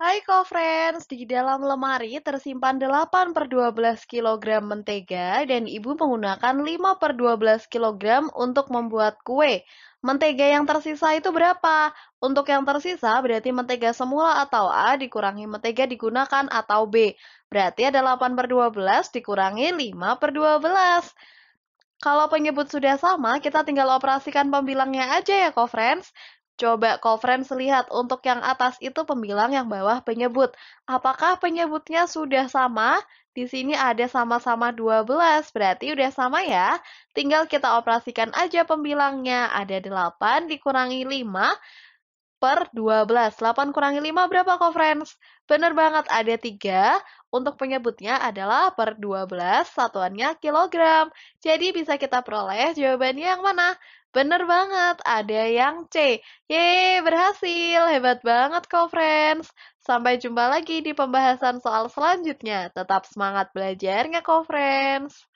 Hai co-friends, di dalam lemari tersimpan 8 per 12 kg mentega dan ibu menggunakan 5 per 12 kg untuk membuat kue. Mentega yang tersisa itu berapa? Untuk yang tersisa berarti mentega semula atau A dikurangi mentega digunakan atau B. Berarti ada 8 per 12 dikurangi 5 per 12. Kalau penyebut sudah sama, kita tinggal operasikan pembilangnya aja ya, co-friends. Coba call friends lihat untuk yang atas itu pembilang, yang bawah penyebut. Apakah penyebutnya sudah sama? Di sini ada sama-sama 12, berarti udah sama ya. Tinggal kita operasikan aja pembilangnya. Ada 8 dikurangi 5 per 12. 8 kurangi 5 berapa, call friends? Benar banget, ada 3. Untuk penyebutnya adalah per 12 satuannya kilogram. Jadi bisa kita peroleh jawabannya yang mana? Bener banget, ada yang C. Yeay, berhasil. Hebat banget kok, friends. Sampai jumpa lagi di pembahasan soal selanjutnya. Tetap semangat belajarnya kok, friends.